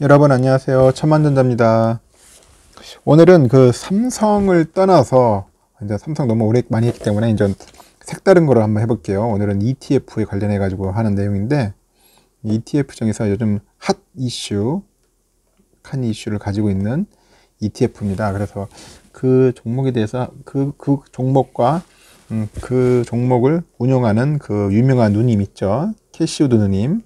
여러분 안녕하세요. 천만전자입니다 오늘은 그 삼성을 떠나서 이제 삼성 너무 오래 많이 했기 때문에 이제 색다른 거를 한번 해볼게요. 오늘은 ETF에 관련해 가지고 하는 내용인데 ETF 중에서 요즘 핫 이슈, 칸 이슈를 가지고 있는 ETF입니다. 그래서 그 종목에 대해서 그, 그 종목과 음, 그 종목을 운영하는그 유명한 누님 있죠. 캐시우드 누님.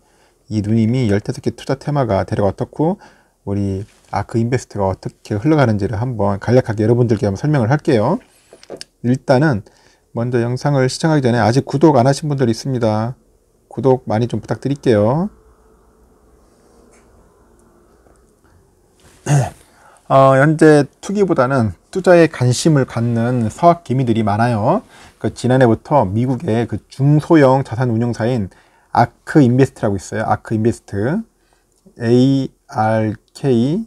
이 누님이 15개 투자 테마가 대략 어떻고 우리 아크 그 인베스트가 어떻게 흘러가는지를 한번 간략하게 여러분들께 한번 설명을 할게요. 일단은 먼저 영상을 시청하기 전에 아직 구독 안 하신 분들 있습니다. 구독 많이 좀 부탁드릴게요. 어, 현재 투기보다는 투자에 관심을 갖는 서학 기미들이 많아요. 그 지난해부터 미국의 그 중소형 자산 운용사인 아크 인베스트라고 있어요. 아크 인베스트. ARK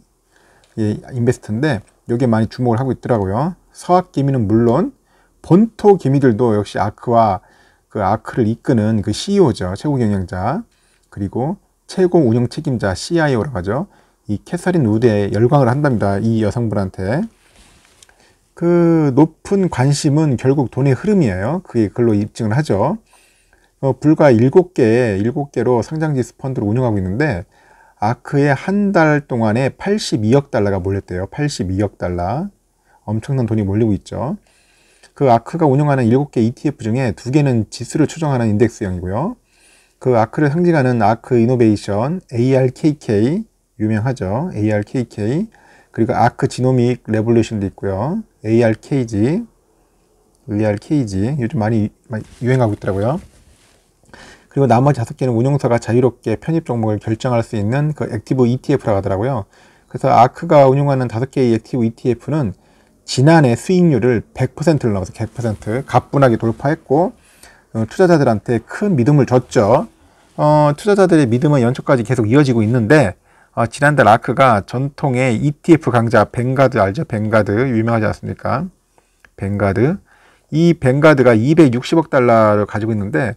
예, 인베스트인데 여게 많이 주목을 하고 있더라고요. 서학 개미는 물론 본토 개미들도 역시 아크와 그 아크를 이끄는 그 CEO죠. 최고 경영자. 그리고 최고 운영 책임자 CIO라고 하죠. 이 캐서린 우드에 열광을 한답니다. 이 여성분한테. 그 높은 관심은 결국 돈의 흐름이에요. 그게 글로 입증을 하죠. 어, 불과 7개, 7개로 상장지수 펀드를 운영하고 있는데 아크의 한 달 동안에 82억 달러가 몰렸대요. 82억 달러. 엄청난 돈이 몰리고 있죠. 그 아크가 운영하는 7개 ETF 중에 두개는 지수를 추정하는 인덱스형이고요. 그 아크를 상징하는 아크 이노베이션, ARKK, 유명하죠. ARKK. 그리고 아크 지노믹 레볼루션도 있고요. ARKG, ARKG. 요즘 많이, 많이 유행하고 있더라고요. 그리고 나머지 다섯 개는 운용사가 자유롭게 편입 종목을 결정할 수 있는 그 액티브 ETF라고 하더라고요. 그래서 아크가 운용하는 다섯 개의 액티브 ETF는 지난해 수익률을 100%를 넘어서 100% 가뿐하게 돌파했고 어, 투자자들한테 큰 믿음을 줬죠. 어, 투자자들의 믿음은 연초까지 계속 이어지고 있는데 어, 지난달 아크가 전통의 ETF 강자 벵가드 알죠? 벵가드 유명하지 않습니까? 벵가드 이 벵가드가 260억 달러를 가지고 있는데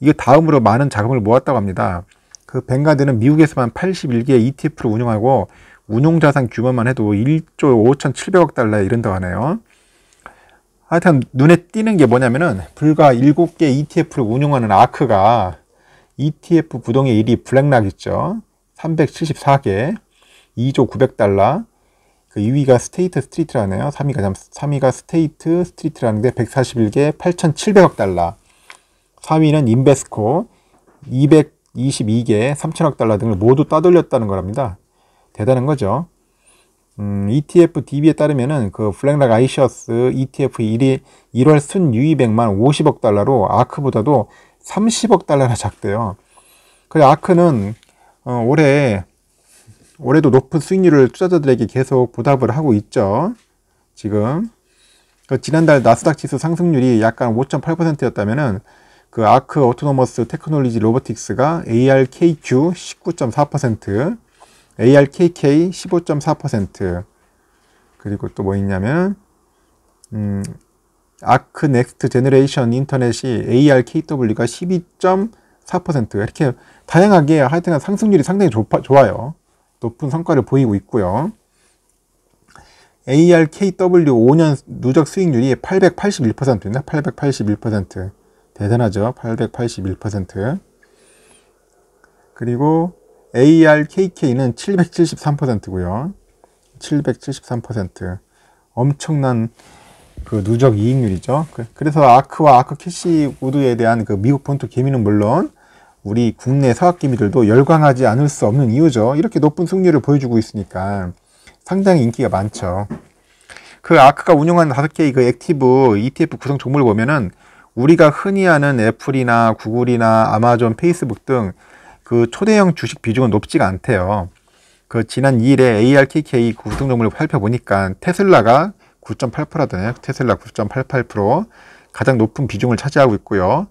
이게 다음으로 많은 자금을 모았다고 합니다. 그 벵가드는 미국에서만 81개의 ETF를 운용하고 운용자산 규모만 해도 1조 5,700억 달러에 이른다고 하네요. 하여튼 눈에 띄는 게 뭐냐면은 불과 7개 ETF를 운용하는 아크가 ETF 부동의 1위 블랙락 있죠. 374개, 2조 900달러, 그 2위가 스테이트 스트리트라네요. 3위가, 3위가 스테이트 스트리트라는데 141개, 8,700억 달러. 3위는 인베스코 222개 3천억 달러 등을 모두 따돌렸다는 거랍니다. 대단한 거죠. 음, ETF DB에 따르면은 그블랙락 아이셔스 ETF 1위 1월 순유입액만 50억 달러로 아크보다도 30억 달러나 작대요. 그래 아크는 어, 올해 올해도 높은 수익률을 투자자들에게 계속 보답을 하고 있죠. 지금 그 지난달 나스닥 지수 상승률이 약간 5.8%였다면은 그 아크 오토노머스 테크놀로지 로보틱스가 ARKQ 19.4%, ARKK 15.4%, 그리고 또 뭐 있냐면 음, 아크 넥스트 제너레이션 인터넷이 ARKW가 12.4% 이렇게 다양하게 하여튼 상승률이 상당히 좋아, 좋아요. 높은 성과를 보이고 있고요. ARKW 5년 누적 수익률이 881%입니다. 881%. 대단하죠. 881%. 그리고 ARKK는 773%고요. 773%. 엄청난 그 누적 이익률이죠. 그, 그래서 아크와 아크 캐시 우드에 대한 그 미국 본토 개미는 물론 우리 국내 서학 개미들도 열광하지 않을 수 없는 이유죠. 이렇게 높은 승률을 보여주고 있으니까 상당히 인기가 많죠. 그 아크가 운영하는5 개의 그 액티브 ETF 구성 종목을 보면은 우리가 흔히 아는 애플이나 구글이나 아마존, 페이스북 등 그 초대형 주식 비중은 높지가 않대요. 그 지난 2일에 ARKK 구등종목을 살펴보니까 테슬라가 9.8%라더네요. 테슬라 9.88% 가장 높은 비중을 차지하고 있고요.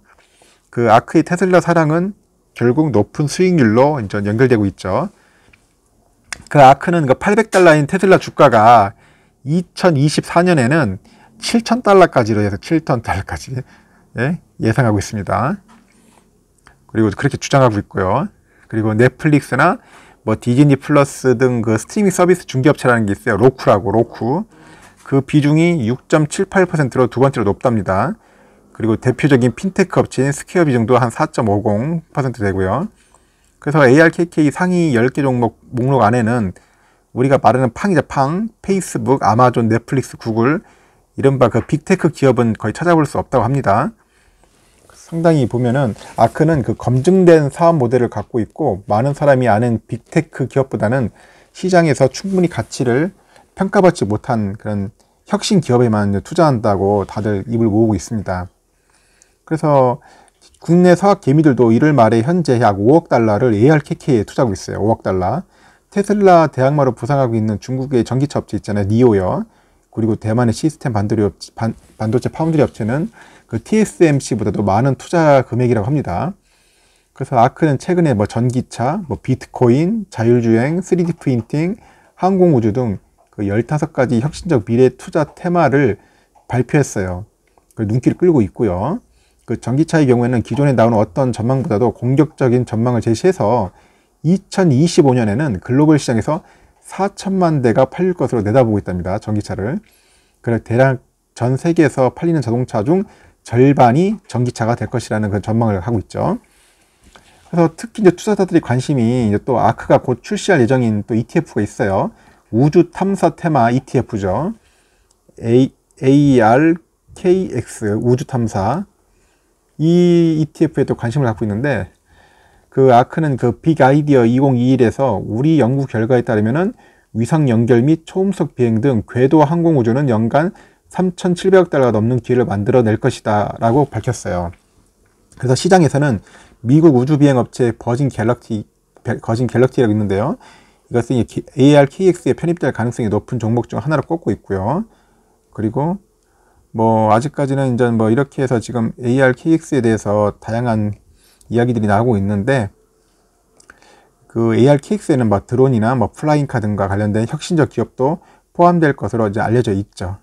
그 아크의 테슬라 사랑은 결국 높은 수익률로 이제 연결되고 있죠. 그 아크는 그 800달러인 테슬라 주가가 2024년에는 7,000달러까지로 해서 7,000달러까지 예? 예상하고 있습니다. 그리고 그렇게 주장하고 있고요. 그리고 넷플릭스나 뭐 디즈니 플러스 등 그 스트리밍 서비스 중개업체라는 게 있어요. 로쿠라고 로쿠. 그 비중이 6.78%로 두 번째로 높답니다. 그리고 대표적인 핀테크 업체인 스퀘어 비중도 한 4.50% 되고요. 그래서 ARKK 상위 10개 종목 목록 안에는 우리가 말하는 팡이자 팡, 페이스북, 아마존, 넷플릭스, 구글 이른바 그 빅테크 기업은 거의 찾아볼 수 없다고 합니다. 상당히 보면은 아크는 그 검증된 사업 모델을 갖고 있고 많은 사람이 아는 빅테크 기업보다는 시장에서 충분히 가치를 평가받지 못한 그런 혁신 기업에만 투자한다고 다들 입을 모으고 있습니다. 그래서 국내 사학 개미들도 이를 말에 현재 약 5억 달러를 ARKK에 투자하고 있어요. 5억 달러. 테슬라 대항마로 부상하고 있는 중국의 전기차 업체 있잖아요. 니오요. 그리고 대만의 시스템 반, 도체 파운드리 업체는 그 TSMC보다도 많은 투자 금액이라고 합니다. 그래서 아크는 최근에 뭐 전기차, 뭐 비트코인, 자율주행, 3D 프린팅, 항공우주 등 그 15가지 혁신적 미래 투자 테마를 발표했어요. 그 눈길을 끌고 있고요. 그 전기차의 경우에는 기존에 나오는 어떤 전망보다도 공격적인 전망을 제시해서 2025년에는 글로벌 시장에서 4천만 대가 팔릴 것으로 내다보고 있답니다. 전기차를. 그래 대략 전 세계에서 팔리는 자동차 중 절반이 전기차가 될 것이라는 그 전망을 하고 있죠. 그래서 특히 이제 투자자들이 관심이 이제 또 아크가 곧 출시할 예정인 또 ETF가 있어요. 우주 탐사 테마 ETF죠. A, e r k x 우주 탐사 이 ETF에 또 관심을 갖고 있는데 그 아크는 그 빅아이디어 2021에서 우리 연구 결과에 따르면은 위상 연결 및 초음속 비행 등 궤도 항공 우주는 연간 3,700억 달러가 넘는 기회를 만들어낼 것이다 라고 밝혔어요. 그래서 시장에서는 미국 우주비행업체 버진 갤럭티, 버진 갤럭티라고 있는데요. 이것은 ARKX에 편입될 가능성이 높은 종목 중 하나로 꼽고 있고요. 그리고 뭐 아직까지는 이제 뭐 이렇게 해서 지금 ARKX에 대해서 다양한 이야기들이 나오고 있는데 그 ARKX에는 뭐 드론이나 뭐 플라잉카 등과 관련된 혁신적 기업도 포함될 것으로 이제 알려져 있죠.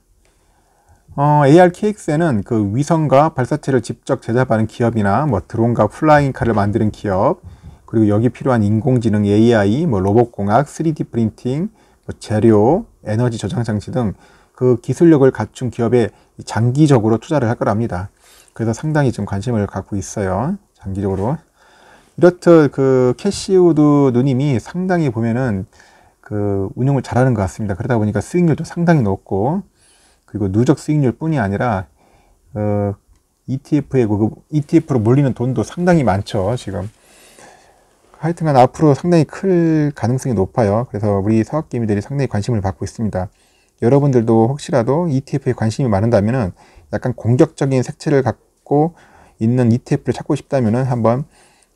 어, ARKX에는 그 위성과 발사체를 직접 제작하는 기업이나 뭐 드론과 플라잉카를 만드는 기업, 그리고 여기 필요한 인공지능 AI, 뭐 로봇공학, 3D 프린팅, 뭐 재료, 에너지 저장 장치 등 그 기술력을 갖춘 기업에 장기적으로 투자를 할 거랍니다. 그래서 상당히 좀 관심을 갖고 있어요. 장기적으로. 이렇듯 그 캐시우드 누님이 상당히 보면은 그 운영을 잘하는 것 같습니다. 그러다 보니까 수익률도 상당히 높고 그리고 누적 수익률 뿐이 아니라 어, ETF에 그, 그 ETF로 몰리는 돈도 상당히 많죠 지금 하여튼간 앞으로 상당히 클 가능성이 높아요 그래서 우리 사업기미들이 상당히 관심을 받고 있습니다 여러분들도 혹시라도 ETF에 관심이 많은다면 약간 공격적인 색채를 갖고 있는 ETF를 찾고 싶다면 한번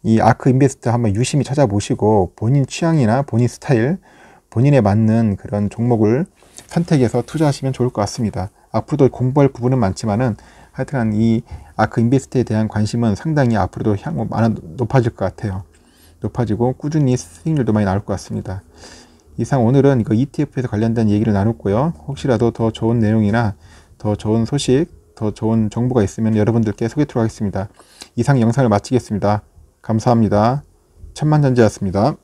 이 아크 인베스트 한번 유심히 찾아보시고 본인 취향이나 본인 스타일 본인에 맞는 그런 종목을 선택해서 투자하시면 좋을 것 같습니다. 앞으로도 공부할 부분은 많지만은 하여튼 이 아크 그 인베스트에 대한 관심은 상당히 앞으로도 향후 뭐 많아 높아질 것 같아요. 높아지고 꾸준히 수익률도 많이 나올 것 같습니다. 이상 오늘은 그 ETF에서 관련된 얘기를 나눴고요. 혹시라도 더 좋은 내용이나 더 좋은 소식, 더 좋은 정보가 있으면 여러분들께 소개드도록 하겠습니다. 이상 영상을 마치겠습니다. 감사합니다. 천만전제였습니다